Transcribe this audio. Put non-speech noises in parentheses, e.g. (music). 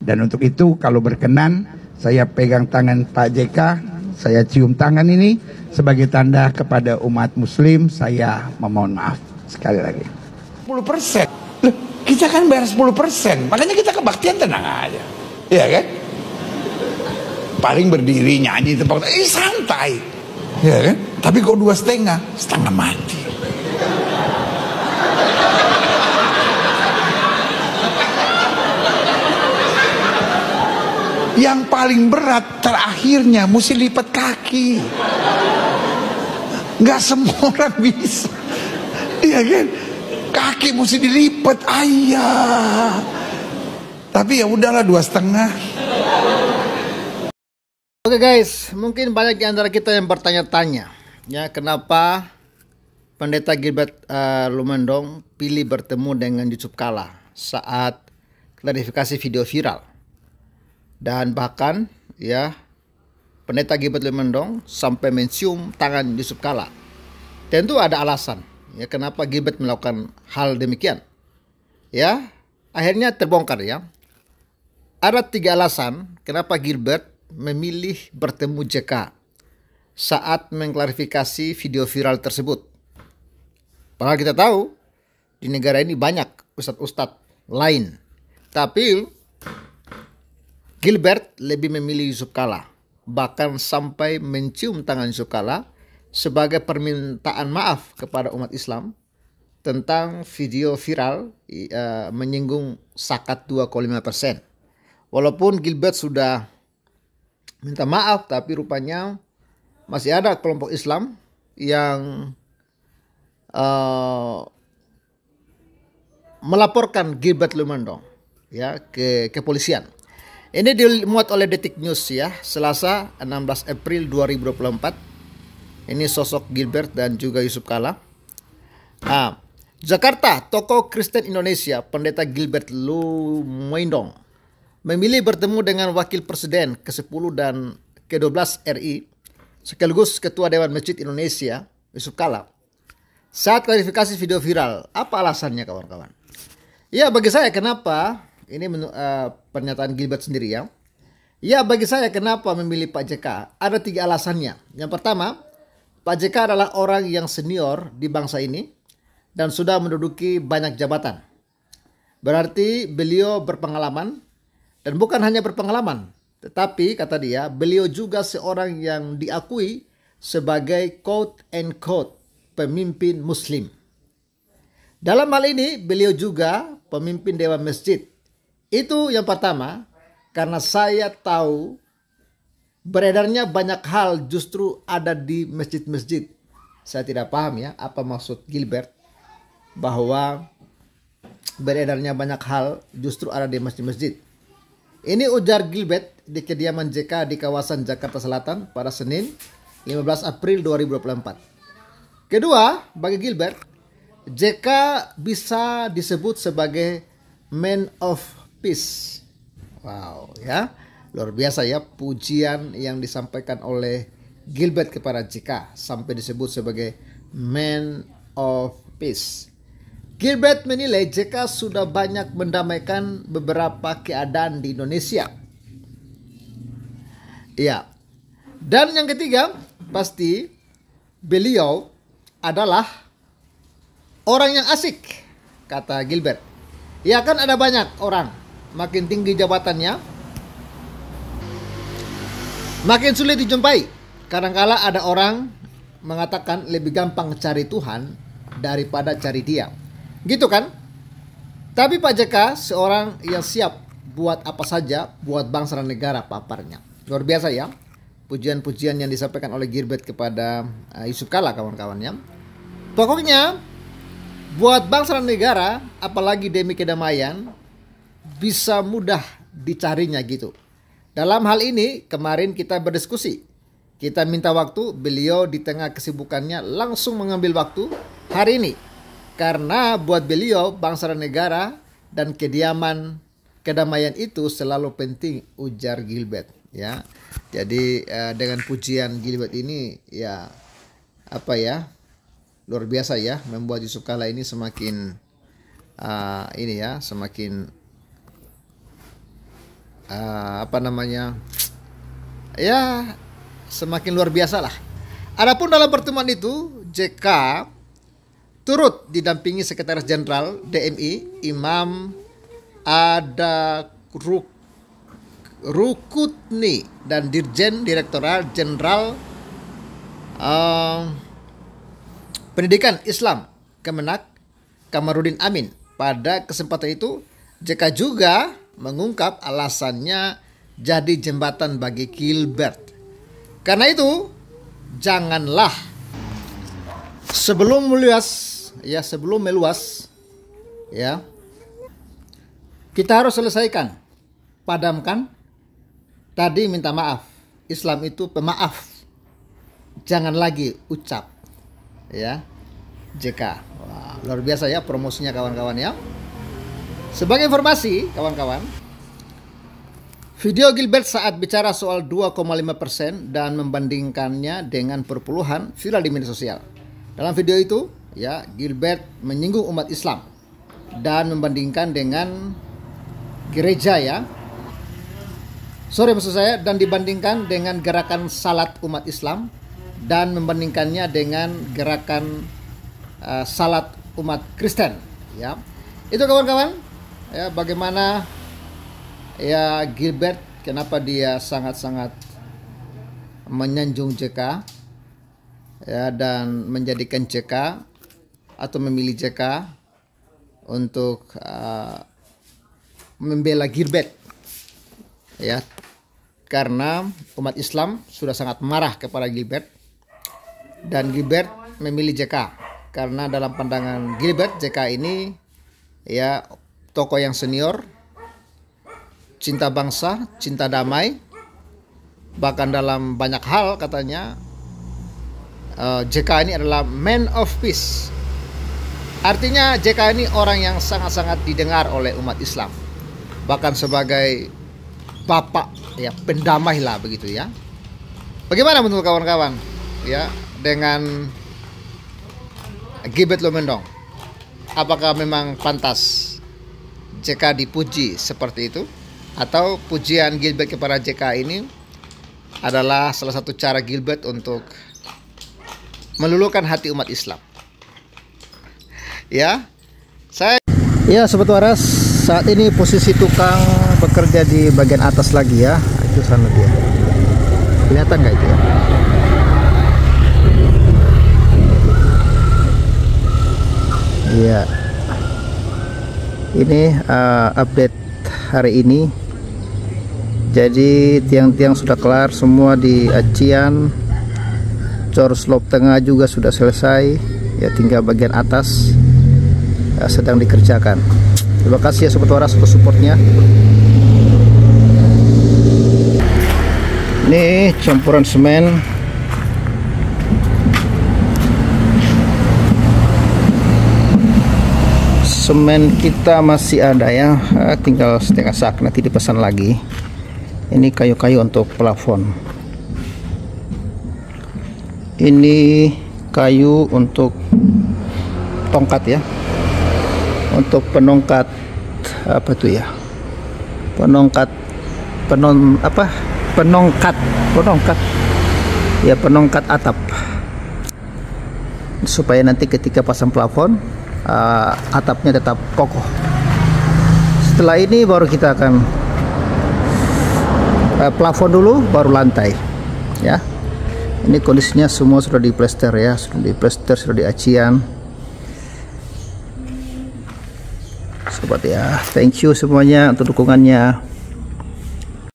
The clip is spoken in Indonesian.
Dan untuk itu kalau berkenan saya pegang tangan Pak JK, saya cium tangan ini sebagai tanda kepada umat muslim saya memohon maaf sekali lagi. 10 persen. Loh, kita kan bayar 10 persen, makanya kita kebaktian tenang aja. Iya kan? Paling berdiri nyanyi tempat eh santai. Iya kan? Tapi kok dua setengah, setengah mati. Yang paling berat terakhirnya mesti lipat kaki. Gak semua (laughs) orang bisa. Iya kan? Kaki mesti dilipat. Ayah. Tapi ya udahlah dua setengah. Oke guys, mungkin banyak di antara kita yang bertanya-tanya, ya kenapa Pendeta Gilbert uh, Lumendong pilih bertemu dengan Yusuf Kala saat klarifikasi video viral. Dan bahkan ya pendeta Gilbert Limendong sampai mencium tangan Yusuf Kala. Tentu ada alasan ya kenapa Gilbert melakukan hal demikian. Ya, akhirnya terbongkar ya. Ada tiga alasan kenapa Gilbert memilih bertemu JK saat mengklarifikasi video viral tersebut. Padahal kita tahu di negara ini banyak ustadz-ustadz lain. Tapi Gilbert lebih memilih Yusuf Kala, bahkan sampai mencium tangan Yusuf Kala sebagai permintaan maaf kepada umat Islam tentang video viral uh, menyinggung sakat 2,5%. Walaupun Gilbert sudah minta maaf tapi rupanya masih ada kelompok Islam yang uh, melaporkan Gilbert Lumendong ya ke kepolisian ini dimuat oleh Detik News ya, Selasa 16 April 2024. Ini sosok Gilbert dan juga Yusuf Kala. Nah, Jakarta, tokoh Kristen Indonesia, Pendeta Gilbert Lumoindong, memilih bertemu dengan Wakil Presiden ke-10 dan ke-12 RI, sekaligus Ketua Dewan Masjid Indonesia, Yusuf Kala. Saat klarifikasi video viral, apa alasannya kawan-kawan? Ya bagi saya kenapa ini menu, uh, pernyataan Gilbert sendiri ya. Ya bagi saya kenapa memilih Pak JK? Ada tiga alasannya. Yang pertama, Pak JK adalah orang yang senior di bangsa ini dan sudah menduduki banyak jabatan. Berarti beliau berpengalaman dan bukan hanya berpengalaman, tetapi kata dia beliau juga seorang yang diakui sebagai quote and quote pemimpin muslim. Dalam hal ini beliau juga pemimpin dewan masjid itu yang pertama, karena saya tahu beredarnya banyak hal justru ada di masjid-masjid. Saya tidak paham ya apa maksud Gilbert bahwa beredarnya banyak hal justru ada di masjid-masjid. Ini ujar Gilbert di kediaman JK di kawasan Jakarta Selatan pada Senin 15 April 2024. Kedua, bagi Gilbert, JK bisa disebut sebagai man of tipis. Wow, ya. Luar biasa ya pujian yang disampaikan oleh Gilbert kepada JK sampai disebut sebagai man of peace. Gilbert menilai JK sudah banyak mendamaikan beberapa keadaan di Indonesia. Ya. Dan yang ketiga, pasti beliau adalah orang yang asik, kata Gilbert. Ya kan ada banyak orang makin tinggi jabatannya, makin sulit dijumpai. Kadangkala ada orang mengatakan lebih gampang cari Tuhan daripada cari dia. Gitu kan? Tapi Pak JK seorang yang siap buat apa saja buat bangsa dan negara paparnya. Luar biasa ya. Pujian-pujian yang disampaikan oleh Gilbert kepada eh, Yusuf Kala kawan-kawannya. Pokoknya buat bangsa dan negara apalagi demi kedamaian bisa mudah dicarinya gitu. Dalam hal ini kemarin kita berdiskusi. Kita minta waktu, beliau di tengah kesibukannya langsung mengambil waktu hari ini. Karena buat beliau bangsa dan negara dan kediaman kedamaian itu selalu penting ujar Gilbert ya. Jadi eh, dengan pujian Gilbert ini ya apa ya? luar biasa ya membuat Yusuf Kala ini semakin uh, ini ya semakin uh, apa namanya ya semakin luar biasa lah. Adapun dalam pertemuan itu JK turut didampingi Sekretaris Jenderal DMI Imam ada Ruk, Rukutni dan Dirjen Direktorat Jenderal uh, Pendidikan Islam Kemenak Kamarudin Amin. Pada kesempatan itu JK juga mengungkap alasannya jadi jembatan bagi Gilbert. Karena itu, janganlah sebelum meluas, ya sebelum meluas, ya kita harus selesaikan, padamkan. Tadi minta maaf, Islam itu pemaaf. Jangan lagi ucap, ya. JK. luar biasa ya promosinya kawan-kawan ya. Sebagai informasi, kawan-kawan, video Gilbert saat bicara soal 2,5% dan membandingkannya dengan perpuluhan viral di media sosial. Dalam video itu, ya, Gilbert menyinggung umat Islam dan membandingkan dengan gereja ya. Sorry maksud saya dan dibandingkan dengan gerakan salat umat Islam dan membandingkannya dengan gerakan uh, salat umat Kristen ya. Itu kawan-kawan ya bagaimana ya Gilbert kenapa dia sangat-sangat menyanjung JK ya dan menjadikan JK atau memilih JK untuk uh, membela Gilbert ya karena umat Islam sudah sangat marah kepada Gilbert dan Gilbert memilih JK karena dalam pandangan Gilbert JK ini ya tokoh yang senior, cinta bangsa, cinta damai, bahkan dalam banyak hal katanya uh, eh, JK ini adalah man of peace. Artinya JK ini orang yang sangat-sangat didengar oleh umat Islam, bahkan sebagai bapak ya pendamai lah begitu ya. Bagaimana menurut kawan-kawan ya dengan Gibet Lumendong? Apakah memang pantas JK dipuji seperti itu atau pujian Gilbert kepada JK ini adalah salah satu cara Gilbert untuk meluluhkan hati umat Islam. Ya. Saya Ya, sobat waras, saat ini posisi tukang bekerja di bagian atas lagi ya. Itu sana dia. Kelihatan nggak itu ya? Iya. Yeah ini uh, update hari ini jadi tiang-tiang sudah kelar semua di Acian cor slope tengah juga sudah selesai ya tinggal bagian atas ya, sedang dikerjakan terima kasih ya sobat waras untuk supportnya ini campuran semen semen kita masih ada ya eh, tinggal setengah sak nanti dipesan lagi ini kayu-kayu untuk plafon ini kayu untuk tongkat ya untuk penongkat apa tuh ya penongkat penon apa penongkat penongkat ya penongkat atap supaya nanti ketika pasang plafon uh, atapnya tetap kokoh setelah ini baru kita akan uh, plafon dulu baru lantai ya ini kondisinya semua sudah diplester ya sudah diplester sudah diacian sobat ya thank you semuanya untuk dukungannya